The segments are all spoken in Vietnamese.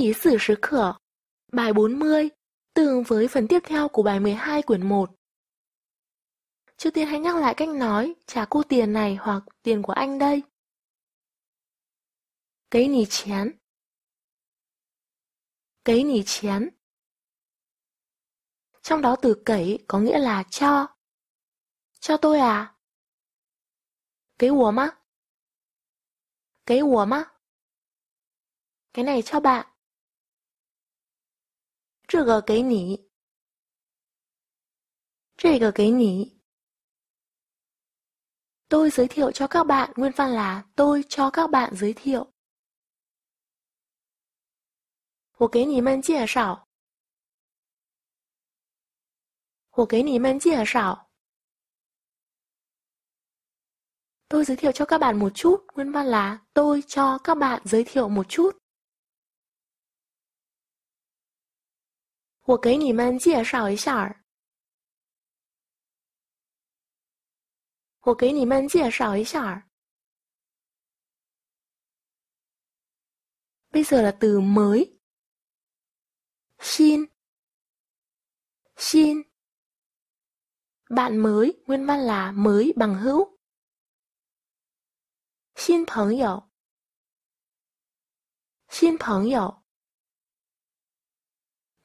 sử lý sử 实课 bài 40 tương với phần tiếp theo của bài 12 quyển 1. Trước tiên hãy nhắc lại cách nói trả cô tiền này hoặc tiền của anh đây. Cấy nì chén cấy nì chén Trong đó từ cấy có nghĩa là cho. Cho tôi à? Cái của má? Cái của má? Cái này cho bạn. 这个给你，这个给你。Tôi giới thiệu cho các bạn nguyên văn là tôi cho các bạn giới thiệu. 我给你们介绍。我给你们介绍。Tôi giới thiệu cho các bạn một chút, nguyên văn là tôi cho các bạn giới thiệu một chút. 我给你们介绍一下儿。我给你们介绍一下儿。Bây giờ là từ mới. Xin. Xin. Bạn mới, nguyên văn là mới bằng hữu. Xin 朋友, Xin 朋友.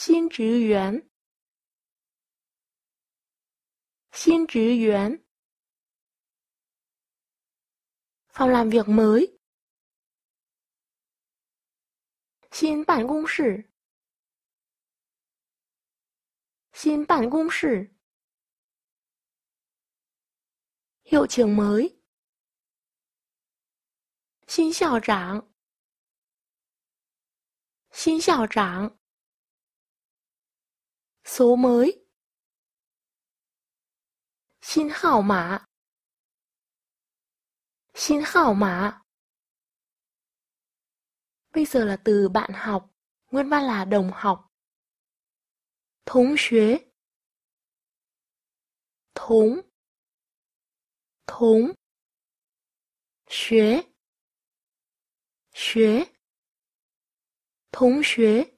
新职员，新职员，phòng làm việc mới, xin bản công sở, xin bản công sở, hiệu trưởng mới, xin hiệu trưởng, xin hiệu trưởng số mới. Xin hảo mã. Xin hảo mã. Bây giờ là từ bạn học, nguyên văn là đồng học. Thống xuế. Thống. Thống. Xuế. Xuế. Thống xuế.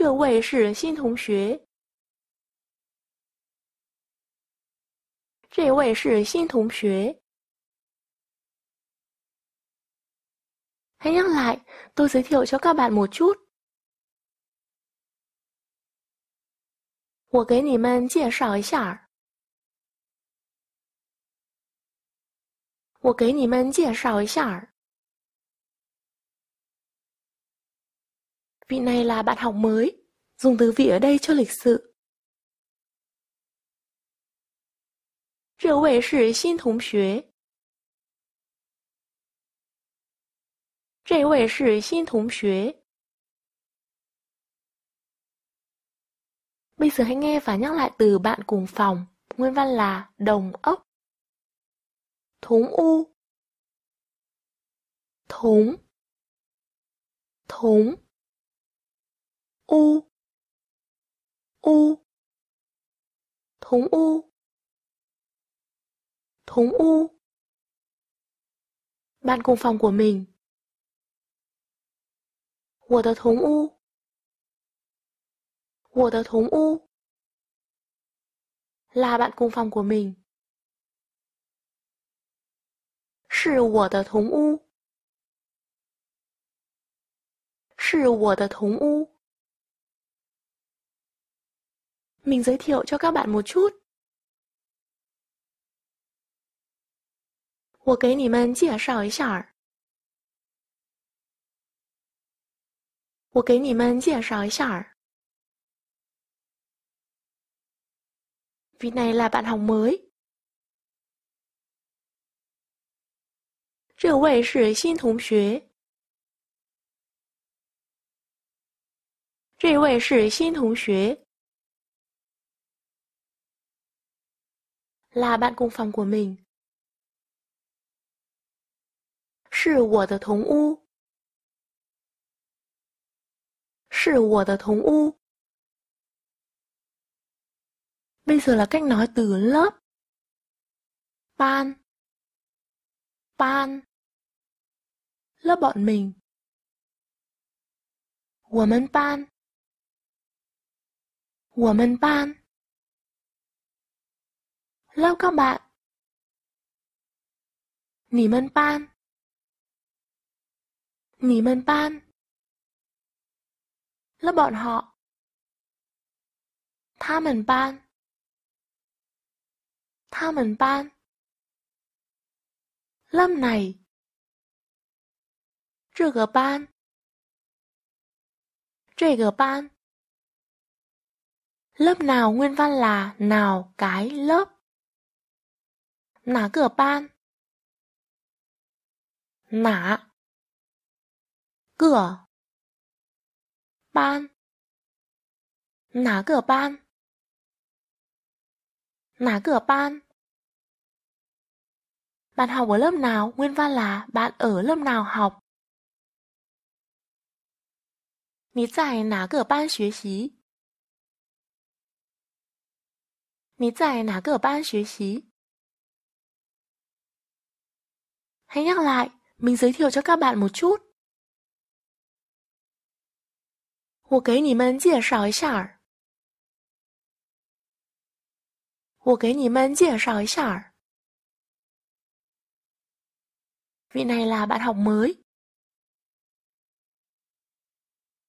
这位是新同学。这位是新同学。还让来，我介绍，介绍，介绍，介绍，介绍，介介绍，介绍，介绍，介绍，介介绍，介绍，介介绍，介绍，Vị này là bạn học mới, dùng từ vị ở đây cho lịch sự. bây giờ hãy nghe và nhắc lại từ bạn cùng phòng. Nguyên văn là đồng ốc. Thúng u. Thúng. Thúng u u thúng u thúng u bạn cùng phòng của mình của của u, u là bạn cùng phòng của mình. 是我的同屋，是我的同屋。mình giới thiệu cho các bạn một chút. 我给你们介绍一下。我给你们介绍一下。Vì này là bạn học mới. 这位是新同学。这位是新同学。là bạn cùng phòng của mình. 是我的同屋，是我的同屋。Bây giờ là cách nói từ lớp. Ban. Ban. Lớp bọn mình. 我们班。我们班。Lớp các bạn Nỉ mân ban, Nỉ mân ban, Lớp bọn họ Tha mần ban Tha mần ban Lâm này Trừ gờ ban Trừ gờ ban Lớp nào nguyên văn là nào cái lớp 哪个班？哪？个班？哪个班？哪个班？bạn học ở lớp nào? nguyên văn là bạn ở lớp nào học？你在哪个班学习？你在哪个班学习？Hãy nhắc lại, mình giới thiệu cho các bạn một chút. 我给你们介绍一下儿。我给你们介绍一下儿。Vị này là bạn học mới.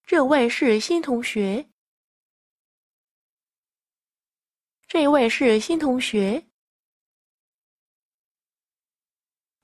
这位是新同学。这位是新同学。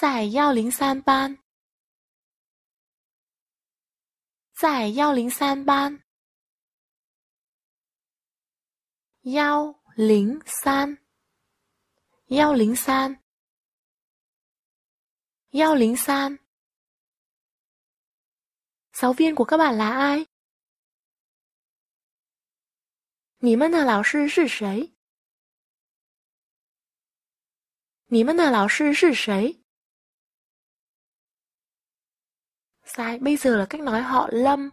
在幺零三班，在幺零三班，幺零三，幺零三，幺零三。小编各位，各来是你们的老师是谁？你们的老师是谁？sai bây giờ là cách nói họ lâm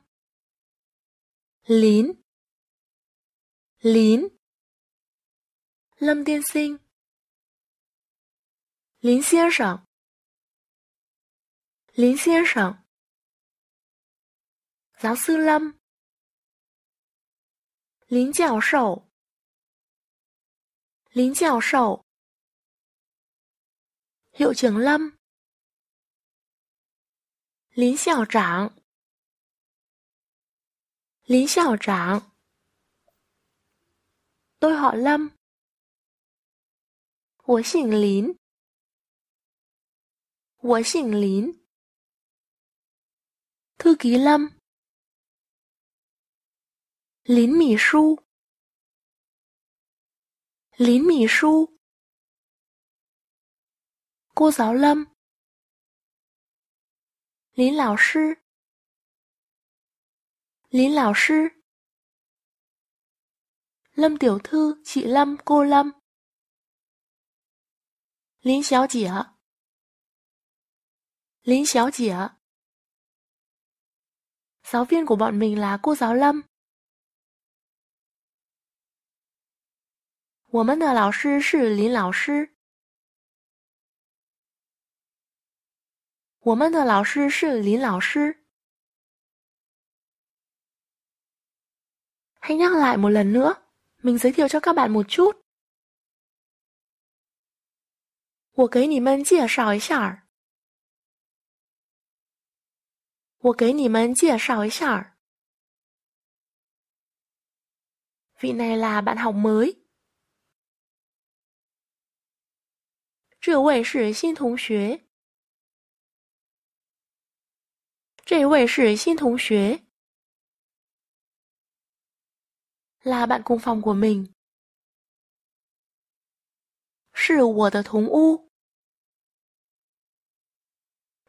lín lín lâm tiên sinh lín xiên sẵn lín xiên sẵn giáo sư lâm lín giáo sầu lín giáo sầu hiệu trưởng lâm 林校长，林校长，tôi họ Lâm，我姓林，我姓林，thư ký Lâm，林秘书，林秘书，cô giáo Lâm。李老师，Lý lão sư Lâm tiểu thư, chị Lâm, cô Lâm Lý xéo dĩa Lý xéo dĩa Giáo viên của bọn mình là cô giáo Lâm 我们的老师是林老师。我们的老师是李老师。请念来一次。我介绍给各位。我给你们介绍一下。我给你们介绍一下。这位是新同学。这位是新同学，là bạn cùng phòng của mình. mình，是我的同屋，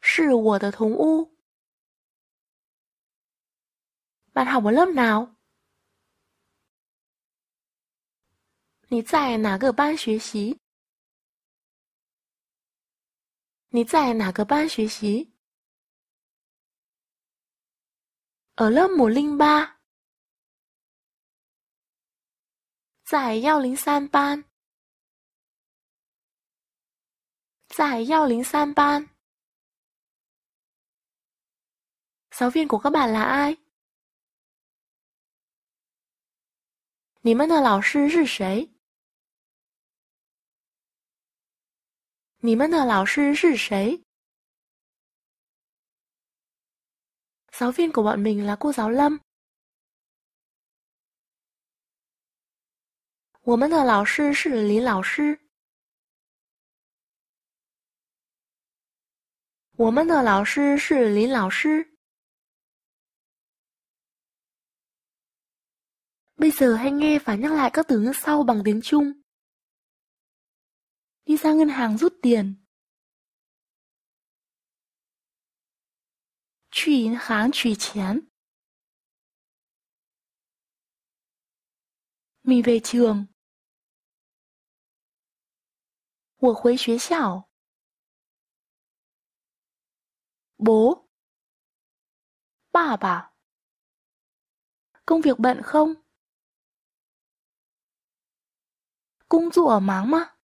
是我的同屋。Bạn học ở lớp nào? 你在哪个班学习？你在哪个班学习？俄勒姆林巴，在幺零三班，在幺零三班。小员，果位，各位，各你们的老师是谁？你们的老师是谁？Giáo viên của bọn mình là cô giáo Lâm. 我们的老师是李老师。我们的老师是李老师。Bây giờ hãy nghe và nhắc lại các từ ngữ sau bằng tiếng Trung. Đi ra ngân hàng rút tiền. 去银行取钱。Mi về trường. 我回学校。Bố. Bà bà. Công việc bận không? Công ở máng mà.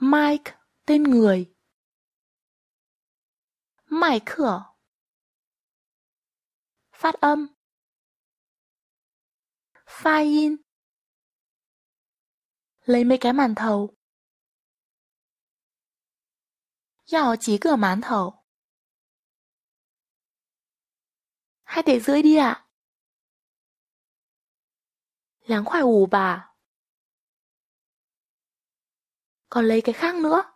Mike, tên người cửa phát âm 麦克，发 âm，发音，lấy mấy cái màn thầu，要几个馒头，hai tỷ rưỡi đi ạ. À. 两块五吧。còn lấy cái khác nữa.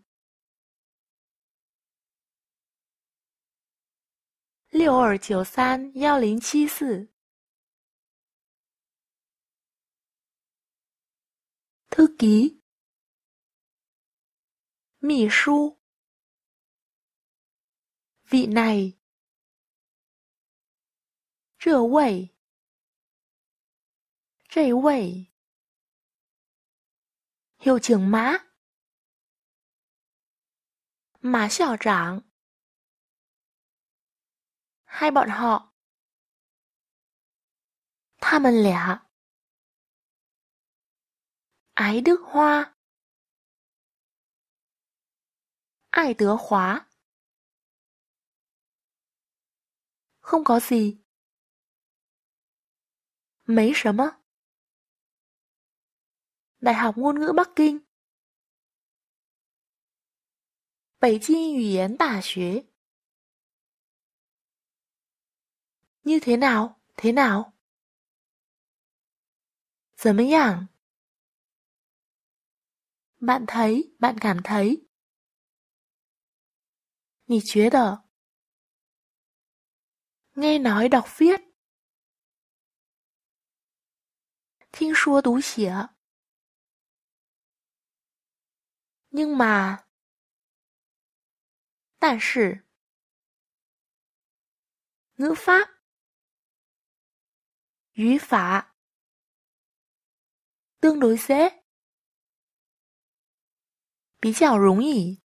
六二九三幺零七四，特记，秘书，这位，这位，有请吗？马校长。hai bọn họ. Tha mình lẻ. Ái Đức Hoa. Ai Tứa Khóa. Không có gì. Mấy sớm á? Đại học ngôn ngữ Bắc Kinh. Bắc Kinh Ngữ Yến Đại học Như thế nào? Thế nào? Giờ mới giảng. Bạn thấy, bạn cảm thấy. Nì chế đờ. Nghe nói đọc viết. Thinh xua tú xỉa. Nhưng mà... Tàn sự. Ngữ pháp 语法，相对易，比较容易。